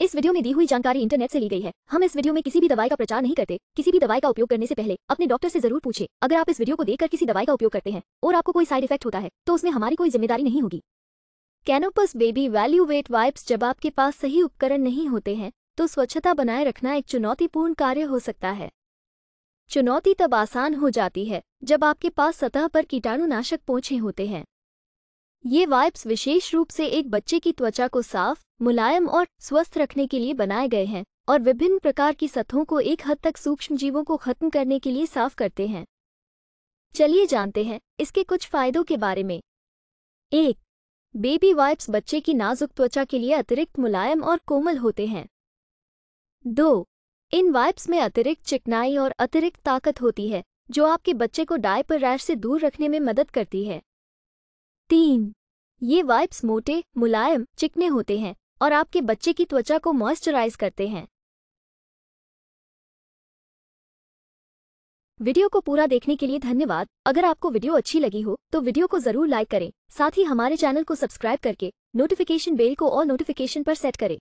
इस वीडियो में दी हुई जानकारी इंटरनेट से ली गई है हम इस वीडियो में किसी भी दवाई का प्रचार नहीं करते किसी भी दवाई का उपयोग करने से पहले अपने डॉक्टर से जरूर पूछे अगर आप इस वीडियो को देखकर किसी दवाई का उपयोग करते हैं और आपको कोई साइड इफेक्ट होता है तो उसमें हमारी कोई जिम्मेदारी नहीं होगी Canopus baby value wet wipes जब आपके पास सही उपकरण नहीं होते हैं तो स्वच्छता बनाए रखना एक चुनौतीपूर्ण कार्य हो सकता है चुनौती तब आसान हो जाती है जब आपके पास सतह पर कीटाणुनाशक पहुंचे होते हैं ये वाइप्स विशेष रूप से एक बच्चे की त्वचा को साफ मुलायम और स्वस्थ रखने के लिए बनाए गए हैं और विभिन्न प्रकार की सतहों को एक हद तक सूक्ष्म जीवों को खत्म करने के लिए साफ करते हैं चलिए जानते हैं इसके कुछ फायदों के बारे में एक बेबी वाइप्स बच्चे की नाजुक त्वचा के लिए अतिरिक्त मुलायम और कोमल होते हैं दो इन वाइप्स में अतिरिक्त चिकनाई और अतिरिक्त ताकत होती है जो आपके बच्चे को डायपर रैश से दूर रखने में मदद करती है तीन ये वाइप्स मोटे मुलायम चिकने होते हैं और आपके बच्चे की त्वचा को मॉइस्चराइज करते हैं वीडियो को पूरा देखने के लिए धन्यवाद अगर आपको वीडियो अच्छी लगी हो तो वीडियो को जरूर लाइक करें साथ ही हमारे चैनल को सब्सक्राइब करके नोटिफिकेशन बेल को और नोटिफिकेशन पर सेट करें